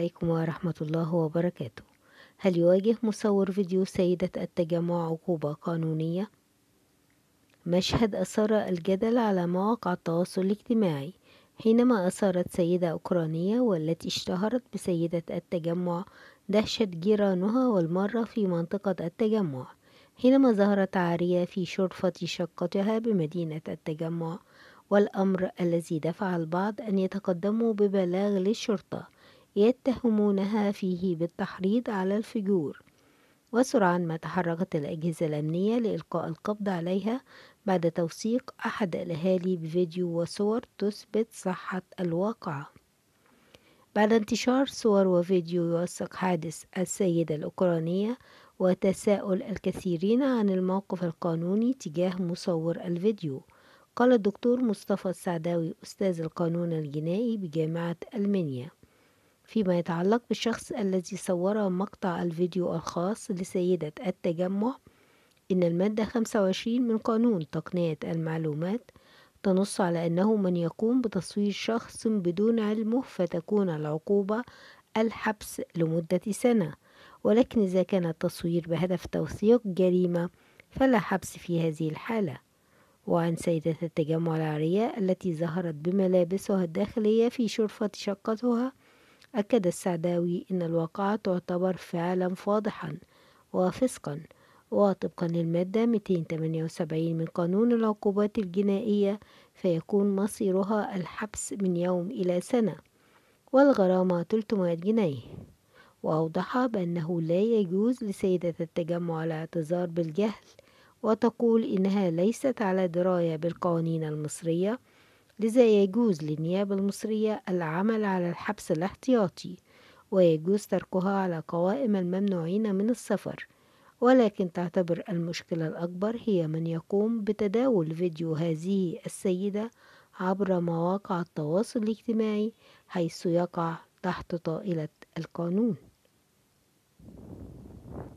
عليكم ورحمة الله وبركاته هل يواجه مصور فيديو سيدة التجمع عقوبة قانونية؟ مشهد أثار الجدل على مواقع التواصل الاجتماعي حينما أثارت سيدة أوكرانية والتي اشتهرت بسيدة التجمع دهشة جيرانها والمارة في منطقة التجمع حينما ظهرت عارية في شرفة شقتها بمدينة التجمع والأمر الذي دفع البعض أن يتقدموا ببلاغ للشرطة يتهمونها فيه بالتحريض على الفجور وسرعان ما تحركت الأجهزة الأمنية لإلقاء القبض عليها بعد توثيق أحد الأهالي بفيديو وصور تثبت صحة الواقعة بعد انتشار صور وفيديو يوثق حادث السيدة الأوكرانية وتساؤل الكثيرين عن الموقف القانوني تجاه مصور الفيديو قال الدكتور مصطفى السعداوي أستاذ القانون الجنائي بجامعة ألمانيا فيما يتعلق بالشخص الذي صور مقطع الفيديو الخاص لسيدة التجمع إن المادة 25 من قانون تقنية المعلومات تنص على أنه من يقوم بتصوير شخص بدون علمه فتكون العقوبة الحبس لمدة سنة ولكن إذا كان التصوير بهدف توثيق جريمة فلا حبس في هذه الحالة وعن سيدة التجمع العارية التي ظهرت بملابسها الداخلية في شرفة شقتها أكد السعداوي أن الواقعة تعتبر فعلا فاضحا وفسقا وطبقا للمادة 278 من قانون العقوبات الجنائية فيكون مصيرها الحبس من يوم إلى سنة والغرامة 300 جنيه وأوضح بأنه لا يجوز لسيدة التجمع الاعتذار بالجهل وتقول إنها ليست على دراية بالقوانين المصرية لذا يجوز للنيابة المصرية العمل على الحبس الاحتياطي ويجوز تركها على قوائم الممنوعين من السفر ولكن تعتبر المشكلة الأكبر هي من يقوم بتداول فيديو هذه السيدة عبر مواقع التواصل الاجتماعي حيث يقع تحت طائلة القانون